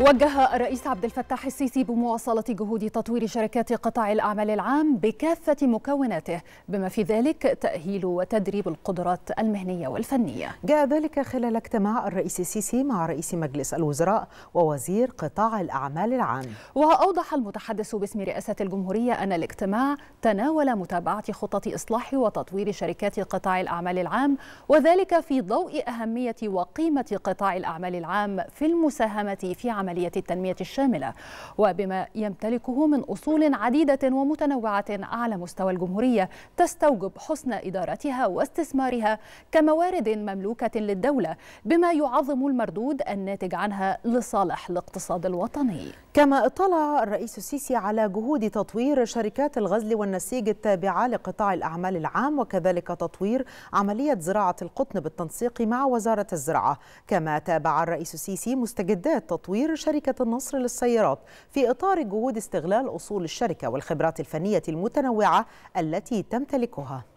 وجه الرئيس عبد الفتاح السيسي بمواصلة جهود تطوير شركات قطاع الأعمال العام بكافة مكوناته بما في ذلك تأهيل وتدريب القدرات المهنية والفنية جاء ذلك خلال اجتماع الرئيس السيسي مع رئيس مجلس الوزراء ووزير قطاع الأعمال العام وأوضح المتحدث باسم رئاسة الجمهورية أن الاجتماع تناول متابعة خطط إصلاح وتطوير شركات قطاع الأعمال العام وذلك في ضوء أهمية وقيمة قطاع الأعمال العام في المساهمة في عمل عملية التنمية الشاملة وبما يمتلكه من أصول عديدة ومتنوعة على مستوى الجمهورية تستوجب حسن إدارتها واستثمارها كموارد مملوكة للدولة بما يعظم المردود الناتج عنها لصالح الاقتصاد الوطني كما اطلع الرئيس السيسي على جهود تطوير شركات الغزل والنسيج التابعة لقطاع الأعمال العام وكذلك تطوير عملية زراعة القطن بالتنسيق مع وزارة الزراعة كما تابع الرئيس السيسي مستجدات تطوير شركة النصر للسيارات في إطار جهود استغلال أصول الشركة والخبرات الفنية المتنوعة التي تمتلكها